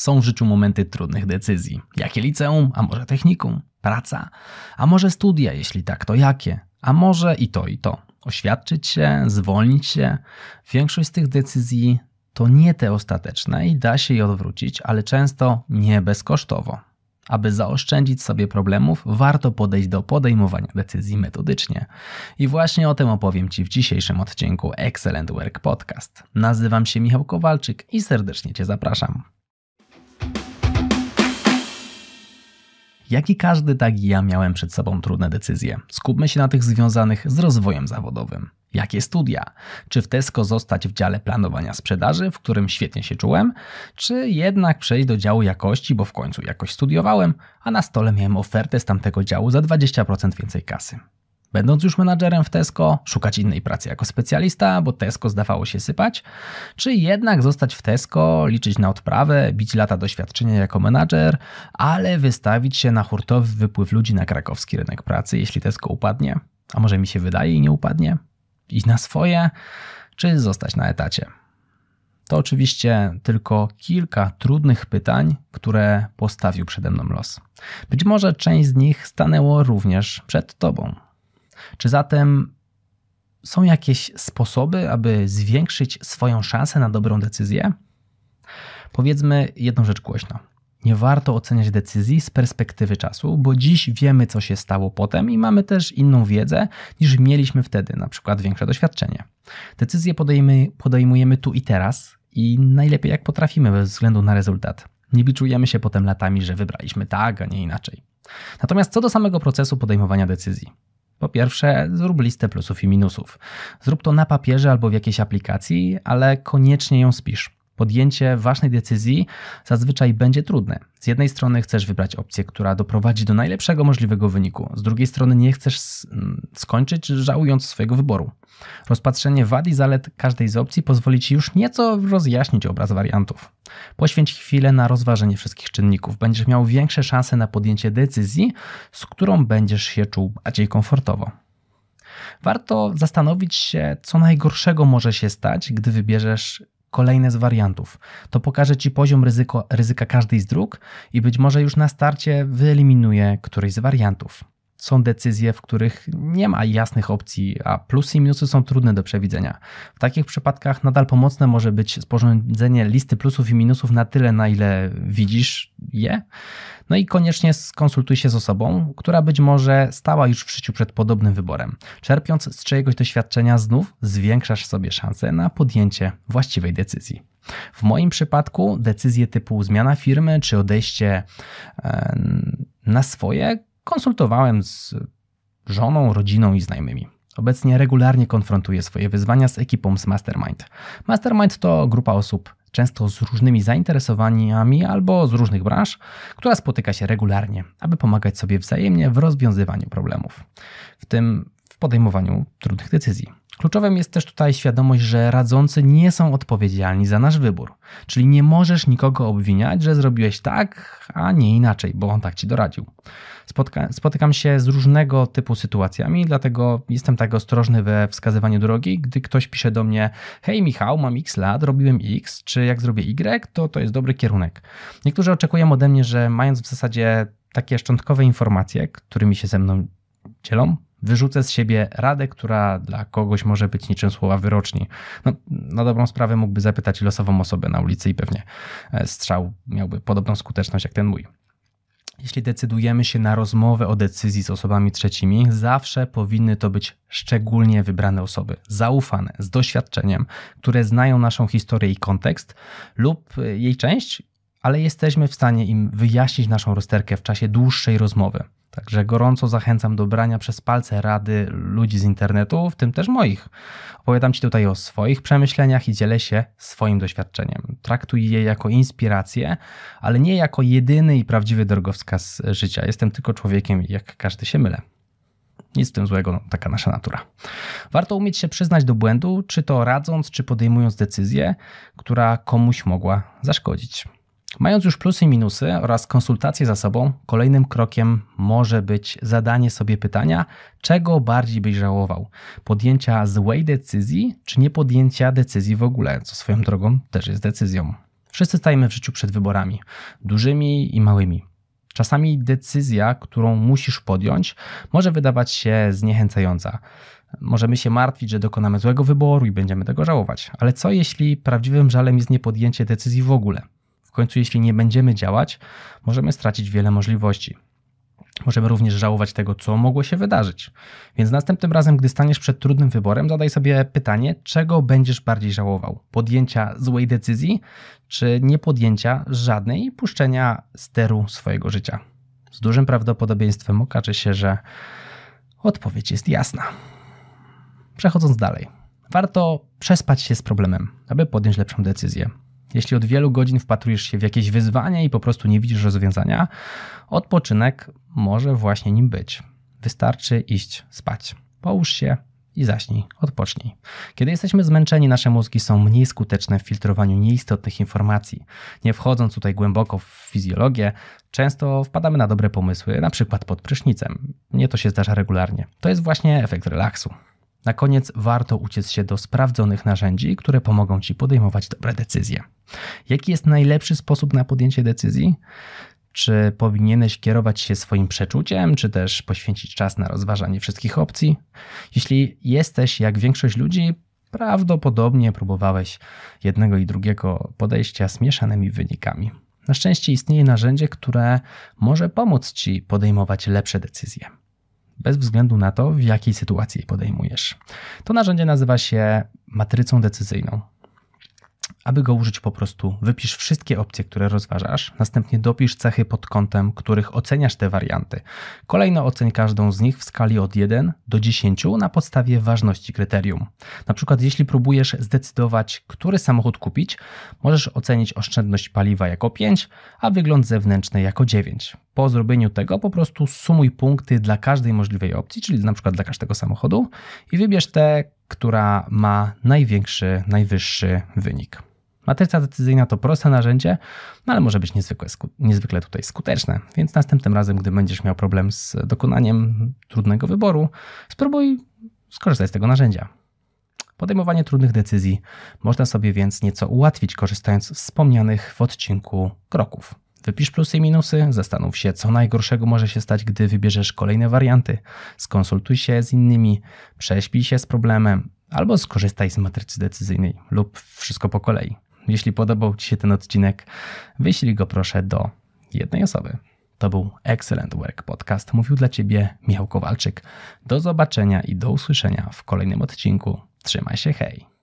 Są w życiu momenty trudnych decyzji. Jakie liceum, a może technikum, praca, a może studia, jeśli tak, to jakie, a może i to, i to. Oświadczyć się, zwolnić się. Większość z tych decyzji to nie te ostateczne i da się je odwrócić, ale często nie bezkosztowo. Aby zaoszczędzić sobie problemów, warto podejść do podejmowania decyzji metodycznie. I właśnie o tym opowiem Ci w dzisiejszym odcinku Excellent Work Podcast. Nazywam się Michał Kowalczyk i serdecznie Cię zapraszam. Jak i każdy, tak i ja miałem przed sobą trudne decyzje. Skupmy się na tych związanych z rozwojem zawodowym. Jakie studia? Czy w Tesco zostać w dziale planowania sprzedaży, w którym świetnie się czułem, czy jednak przejść do działu jakości, bo w końcu jakoś studiowałem, a na stole miałem ofertę z tamtego działu za 20% więcej kasy. Będąc już menadżerem w Tesco, szukać innej pracy jako specjalista, bo Tesco zdawało się sypać, czy jednak zostać w Tesco, liczyć na odprawę, bić lata doświadczenia jako menadżer, ale wystawić się na hurtowy wypływ ludzi na krakowski rynek pracy, jeśli Tesco upadnie? A może mi się wydaje i nie upadnie? I na swoje, czy zostać na etacie? To oczywiście tylko kilka trudnych pytań, które postawił przede mną los. Być może część z nich stanęło również przed Tobą. Czy zatem są jakieś sposoby, aby zwiększyć swoją szansę na dobrą decyzję? Powiedzmy jedną rzecz głośno. Nie warto oceniać decyzji z perspektywy czasu, bo dziś wiemy, co się stało potem i mamy też inną wiedzę niż mieliśmy wtedy, na przykład większe doświadczenie. Decyzje podejmujemy tu i teraz i najlepiej jak potrafimy bez względu na rezultat. Nie biczujemy się potem latami, że wybraliśmy tak, a nie inaczej. Natomiast co do samego procesu podejmowania decyzji. Po pierwsze, zrób listę plusów i minusów. Zrób to na papierze albo w jakiejś aplikacji, ale koniecznie ją spisz. Podjęcie ważnej decyzji zazwyczaj będzie trudne. Z jednej strony chcesz wybrać opcję, która doprowadzi do najlepszego możliwego wyniku, z drugiej strony nie chcesz skończyć żałując swojego wyboru. Rozpatrzenie wad i zalet każdej z opcji pozwoli Ci już nieco rozjaśnić obraz wariantów. Poświęć chwilę na rozważenie wszystkich czynników. Będziesz miał większe szanse na podjęcie decyzji, z którą będziesz się czuł bardziej komfortowo. Warto zastanowić się, co najgorszego może się stać, gdy wybierzesz kolejne z wariantów. To pokaże Ci poziom ryzyko, ryzyka każdej z dróg i być może już na starcie wyeliminuje któryś z wariantów. Są decyzje, w których nie ma jasnych opcji, a plusy i minusy są trudne do przewidzenia. W takich przypadkach nadal pomocne może być sporządzenie listy plusów i minusów na tyle, na ile widzisz je, no i koniecznie skonsultuj się z osobą, która być może stała już w życiu przed podobnym wyborem. Czerpiąc z czyjegoś doświadczenia znów zwiększasz sobie szansę na podjęcie właściwej decyzji. W moim przypadku decyzje typu zmiana firmy czy odejście e, na swoje konsultowałem z żoną, rodziną i znajomymi. Obecnie regularnie konfrontuję swoje wyzwania z ekipą z Mastermind. Mastermind to grupa osób często z różnymi zainteresowaniami albo z różnych branż, która spotyka się regularnie, aby pomagać sobie wzajemnie w rozwiązywaniu problemów, w tym w podejmowaniu trudnych decyzji. Kluczowym jest też tutaj świadomość, że radzący nie są odpowiedzialni za nasz wybór, czyli nie możesz nikogo obwiniać, że zrobiłeś tak, a nie inaczej, bo on tak ci doradził. Spotka spotykam się z różnego typu sytuacjami, dlatego jestem tak ostrożny we wskazywaniu drogi, gdy ktoś pisze do mnie: Hej Michał, mam x lat, robiłem x, czy jak zrobię y, to to jest dobry kierunek. Niektórzy oczekują ode mnie, że mając w zasadzie takie szczątkowe informacje, którymi się ze mną dzielą, Wyrzucę z siebie radę, która dla kogoś może być niczym słowa wyroczni. No, na dobrą sprawę mógłby zapytać losową osobę na ulicy i pewnie e, strzał miałby podobną skuteczność jak ten mój. Jeśli decydujemy się na rozmowę o decyzji z osobami trzecimi, zawsze powinny to być szczególnie wybrane osoby, zaufane, z doświadczeniem, które znają naszą historię i kontekst lub e, jej część, ale jesteśmy w stanie im wyjaśnić naszą rozterkę w czasie dłuższej rozmowy. Także gorąco zachęcam do brania przez palce rady ludzi z internetu, w tym też moich. Opowiadam Ci tutaj o swoich przemyśleniach i dzielę się swoim doświadczeniem. Traktuj je jako inspirację, ale nie jako jedyny i prawdziwy drogowskaz życia. Jestem tylko człowiekiem, jak każdy się mylę. Nic w tym złego, no, taka nasza natura. Warto umieć się przyznać do błędu, czy to radząc, czy podejmując decyzję, która komuś mogła zaszkodzić. Mając już plusy i minusy oraz konsultacje za sobą, kolejnym krokiem może być zadanie sobie pytania, czego bardziej byś żałował: podjęcia złej decyzji, czy nie podjęcia decyzji w ogóle, co swoją drogą też jest decyzją. Wszyscy stajemy w życiu przed wyborami dużymi i małymi. Czasami decyzja, którą musisz podjąć, może wydawać się zniechęcająca. Możemy się martwić, że dokonamy złego wyboru i będziemy tego żałować. Ale co jeśli prawdziwym żalem jest niepodjęcie decyzji w ogóle? końcu, jeśli nie będziemy działać, możemy stracić wiele możliwości. Możemy również żałować tego, co mogło się wydarzyć. Więc następnym razem, gdy staniesz przed trudnym wyborem, zadaj sobie pytanie, czego będziesz bardziej żałował: podjęcia złej decyzji, czy nie podjęcia żadnej i puszczenia steru swojego życia. Z dużym prawdopodobieństwem okaże się, że odpowiedź jest jasna. Przechodząc dalej, warto przespać się z problemem, aby podjąć lepszą decyzję. Jeśli od wielu godzin wpatrujesz się w jakieś wyzwanie i po prostu nie widzisz rozwiązania, odpoczynek może właśnie nim być. Wystarczy iść spać. Połóż się i zaśnij, odpocznij. Kiedy jesteśmy zmęczeni, nasze mózgi są mniej skuteczne w filtrowaniu nieistotnych informacji. Nie wchodząc tutaj głęboko w fizjologię, często wpadamy na dobre pomysły, na przykład pod prysznicem. Nie to się zdarza regularnie. To jest właśnie efekt relaksu. Na koniec warto uciec się do sprawdzonych narzędzi, które pomogą Ci podejmować dobre decyzje. Jaki jest najlepszy sposób na podjęcie decyzji? Czy powinieneś kierować się swoim przeczuciem, czy też poświęcić czas na rozważanie wszystkich opcji? Jeśli jesteś jak większość ludzi, prawdopodobnie próbowałeś jednego i drugiego podejścia z mieszanymi wynikami. Na szczęście istnieje narzędzie, które może pomóc ci podejmować lepsze decyzje bez względu na to, w jakiej sytuacji podejmujesz. To narzędzie nazywa się matrycą decyzyjną. Aby go użyć po prostu wypisz wszystkie opcje, które rozważasz, następnie dopisz cechy pod kątem, których oceniasz te warianty. Kolejno oceń każdą z nich w skali od 1 do 10 na podstawie ważności kryterium. Na przykład jeśli próbujesz zdecydować, który samochód kupić, możesz ocenić oszczędność paliwa jako 5, a wygląd zewnętrzny jako 9. Po zrobieniu tego po prostu sumuj punkty dla każdej możliwej opcji, czyli na przykład dla każdego samochodu i wybierz tę, która ma największy, najwyższy wynik. Matryca decyzyjna to proste narzędzie, no ale może być niezwykle, niezwykle tutaj skuteczne, więc następnym razem, gdy będziesz miał problem z dokonaniem trudnego wyboru, spróbuj skorzystać z tego narzędzia. Podejmowanie trudnych decyzji można sobie więc nieco ułatwić, korzystając z wspomnianych w odcinku kroków. Wypisz plusy i minusy, zastanów się, co najgorszego może się stać, gdy wybierzesz kolejne warianty, skonsultuj się z innymi, prześpij się z problemem, albo skorzystaj z matrycy decyzyjnej lub wszystko po kolei. Jeśli podobał Ci się ten odcinek, wyślij go proszę do jednej osoby. To był Excellent Work Podcast. Mówił dla Ciebie Michał Kowalczyk. Do zobaczenia i do usłyszenia w kolejnym odcinku. Trzymaj się, hej!